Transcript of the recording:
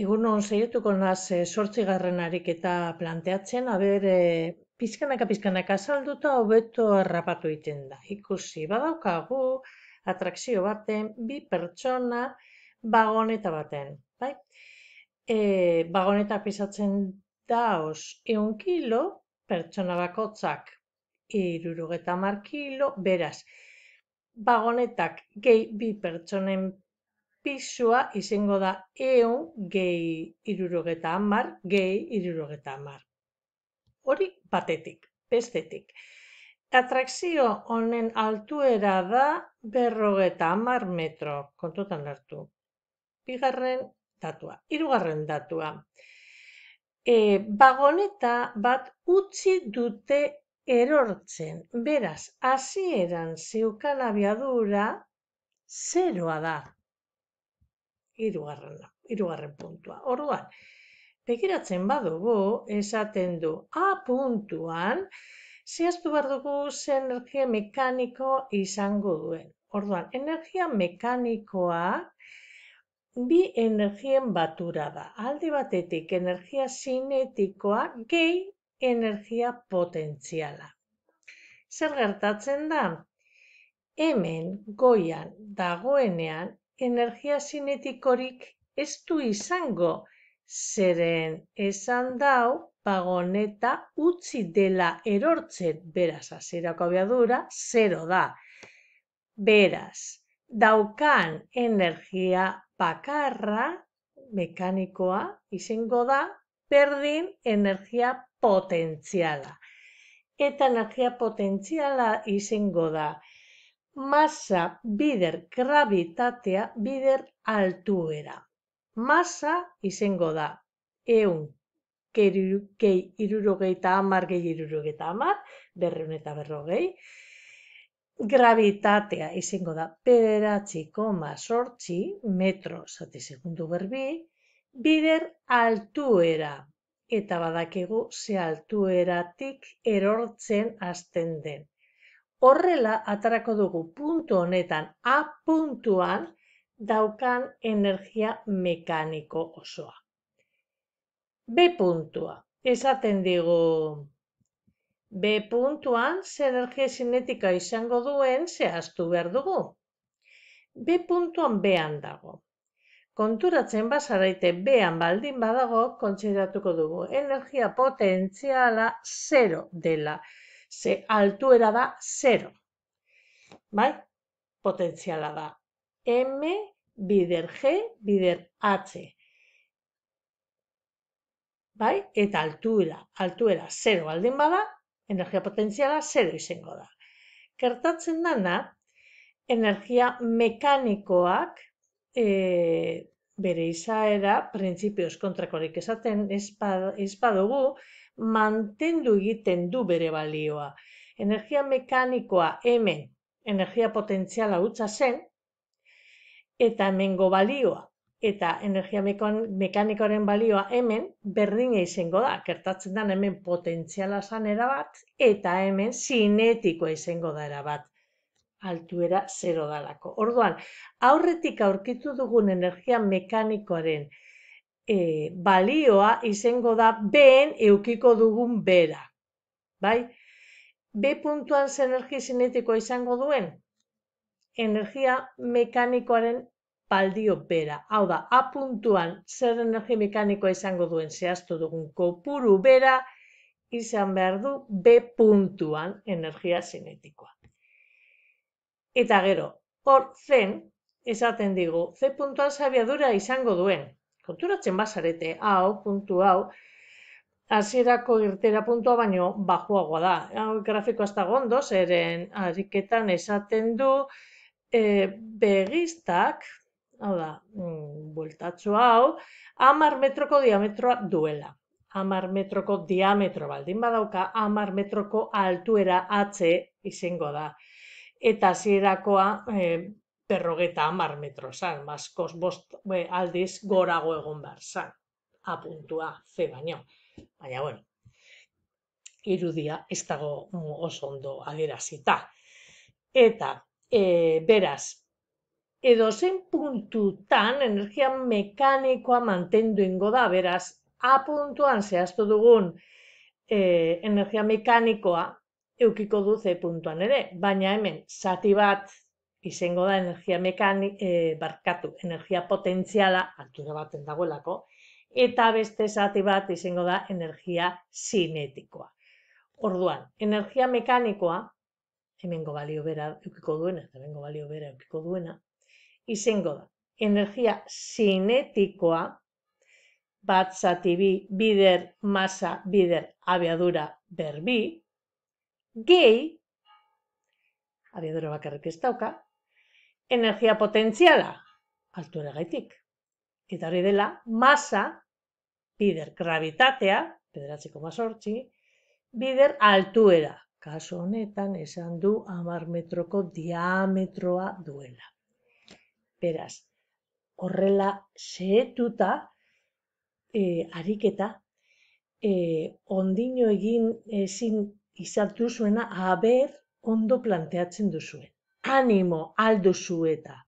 Egun hon zeiotuko naz e, eh, sortzi garren ariketa planteatzen, haber e, eh, pizkanaka pizkanaka salduta hobeto errapatu egiten da. Ikusi badaukagu atrakzio baten, bi pertsona bagoneta baten. Bai? E, eh, bagoneta pisatzen da os eun kilo pertsona bakotzak irurugeta mar kilo, beraz. Bagonetak gehi bi pertsonen pisua izango da eun gehi irurogeta amar, gehi irurogeta amar. Hori batetik, bestetik. Atrakzio honen altuera da berrogeta amar metro, kontotan hartu. Bigarren datua, hirugarren datua. bagoneta e, bat utzi dute erortzen. Beraz, hasieran zeukan abiadura zeroa da irugarren, irugarren puntua. Orduan, begiratzen badugu, esaten du A puntuan, zehaztu behar dugu ze energia mekaniko izango duen. Orduan, energia mekanikoa bi energien batura da. Alde batetik energia sinetikoa gehi energia potentziala. Zer gertatzen da? Hemen goian dagoenean energia sinetikorik ez du izango, zeren esan dau pagoneta utzi dela erortzen, beraz, azirako abiadura, zero da. Beraz, daukan energia pakarra, mekanikoa, izango da, berdin energia potentziala. Eta energia potentziala izango da. Masa bider gravitatea bider altuera. Masa izango da. Eun, kei irurogeita amar, gehi irurogeita amar, berreun eta berrogei. Gravitatea izango da. Pederatzi koma sortzi metro zati segundu berbi. Bider altuera. Eta badakigu ze altueratik erortzen azten den. Horrela atarako dugu puntu honetan A puntuan daukan energia mekaniko osoa. B puntua. Esaten digu B puntuan ze energia sinetika izango duen zehaztu behar dugu. B puntuan Ban dago. Konturatzen bazaraite Ban baldin badago kontsideratuko dugu energia potentziala 0 dela ze altuera da 0. Bai? Potentziala da m bider g bider h. Bai? Eta altuera, altuera 0 baldin bada, energia potentziala 0 izango da. Kertatzen dana, energia mekanikoak eh bere izaera printzipioz kontrakorik esaten ez badugu, mantendu egiten du bere balioa. Energia mekanikoa hemen, energia potentziala utza zen, eta hemengo balioa, eta energia mekanikoaren balioa hemen berdine izango da. kertatzen da hemen potentziala zan bat, eta hemen sinetikoa izango da bat altuera zero dalako. Orduan, aurretik aurkitu dugun energia mekanikoaren e, balioa izango da behen eukiko dugun bera. Bai? B puntuan zen energia zinetikoa izango duen? Energia mekanikoaren baldio bera. Hau da, A puntuan zer energia mekanikoa izango duen zehaztu dugun kopuru bera izan behar du B puntuan energia zinetikoa. Eta gero, hor zen, esaten digu, ze puntuan zabiadura izango duen. Konturatzen bazarete, hau, puntu hau, hasierako irtera puntua baino bajuagoa da. Hau grafiko ez dago ondo, zeren ariketan esaten du e, begiztak, hau da, mm, hau, amar metroko diametroa duela. Amar metroko diametro baldin badauka, amar metroko altuera atze izango da eta zirakoa e, eh, perrogeta amar metro zan, bost aldiz gorago egon behar zan, apuntua ze baino. Baina, bueno, irudia ez dago oso ondo agerazita. Eta, e, beraz, edo puntutan, energia mekanikoa mantendu ingo da, beraz, apuntuan zehaztu dugun, E, energia mekanikoa eukiko du puntuan ere, baina hemen zati bat izango da energia mekanik, e, eh, barkatu, energia potentziala, altura baten dagoelako, eta beste zati bat izango da energia sinetikoa. Orduan, energia mekanikoa, hemen balio bera eukiko duena, eta hemengo balio bera eukiko duena, izango da, energia sinetikoa, bat zati bider masa, bider abiadura berbi, gehi, abiadura bakarrik ez dauka, energia potentziala, altuera gaitik. Eta hori dela, masa, bider gravitatea, bederatzeko mazortzi, bider altuera. Kaso honetan, esan du, amar metroko diametroa duela. Beraz, horrela seetuta, hariketa, eh, ariketa, eh, ondino egin ezin izartu zuena haber ondo planteatzen duzuen. Animo aldo zueta!